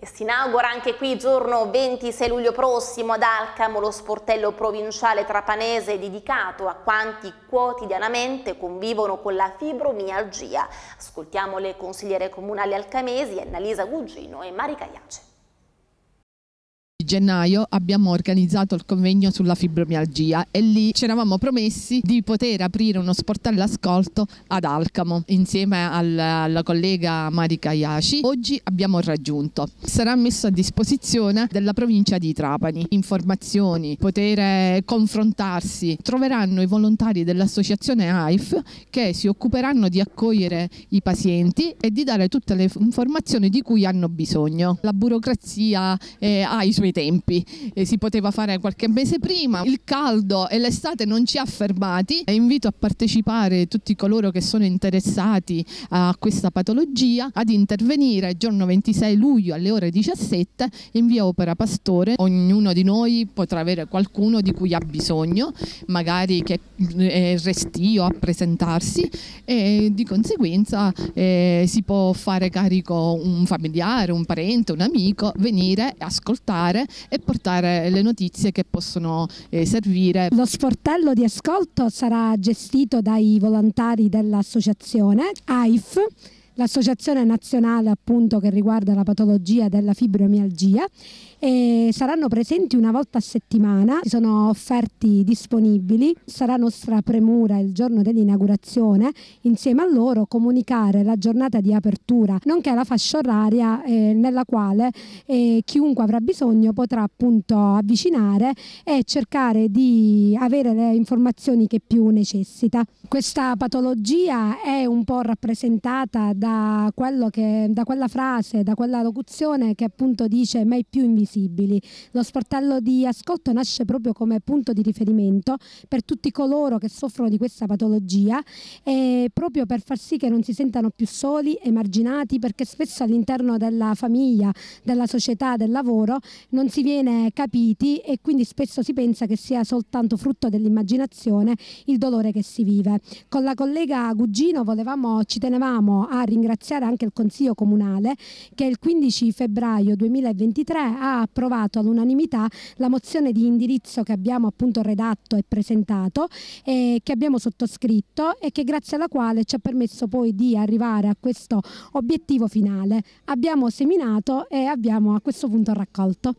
E si inaugura anche qui giorno 26 luglio prossimo ad Alcamo lo sportello provinciale trapanese dedicato a quanti quotidianamente convivono con la fibromialgia. Ascoltiamo le consigliere comunali alcamesi Annalisa Gugino e Marica Iace gennaio abbiamo organizzato il convegno sulla fibromialgia e lì ci eravamo promessi di poter aprire uno sportello ascolto ad Alcamo insieme al, alla collega Marika Iaci. Oggi abbiamo raggiunto. Sarà messo a disposizione della provincia di Trapani. Informazioni, poter eh, confrontarsi. Troveranno i volontari dell'associazione AIF che si occuperanno di accogliere i pazienti e di dare tutte le informazioni di cui hanno bisogno. La burocrazia eh, ha i suoi tempi, eh, si poteva fare qualche mese prima, il caldo e l'estate non ci ha fermati e invito a partecipare tutti coloro che sono interessati a questa patologia ad intervenire il giorno 26 luglio alle ore 17 in via Opera Pastore, ognuno di noi potrà avere qualcuno di cui ha bisogno, magari che è restio a presentarsi e di conseguenza eh, si può fare carico un familiare, un parente, un amico, venire e ascoltare e portare le notizie che possono eh, servire. Lo sportello di ascolto sarà gestito dai volontari dell'associazione AIF l'Associazione Nazionale appunto che riguarda la patologia della fibromialgia e saranno presenti una volta a settimana, ci sono offerti disponibili, sarà nostra premura il giorno dell'inaugurazione insieme a loro comunicare la giornata di apertura, nonché la fascia oraria eh, nella quale eh, chiunque avrà bisogno potrà appunto avvicinare e cercare di avere le informazioni che più necessita. Questa patologia è un po' rappresentata da da, che, da, quella frase, da quella locuzione che appunto dice mai più invisibili. Lo sportello di ascolto nasce proprio come punto di riferimento per tutti coloro che soffrono di questa patologia e proprio per far sì che non si sentano più soli, emarginati, perché spesso all'interno della famiglia, della società, del lavoro non si viene capiti e quindi spesso si pensa che sia soltanto frutto dell'immaginazione il dolore che si vive. Con la collega Gugino volevamo, ci tenevamo a rinforzare ringraziare anche il Consiglio Comunale che il 15 febbraio 2023 ha approvato all'unanimità la mozione di indirizzo che abbiamo appunto redatto e presentato e che abbiamo sottoscritto e che grazie alla quale ci ha permesso poi di arrivare a questo obiettivo finale. Abbiamo seminato e abbiamo a questo punto raccolto.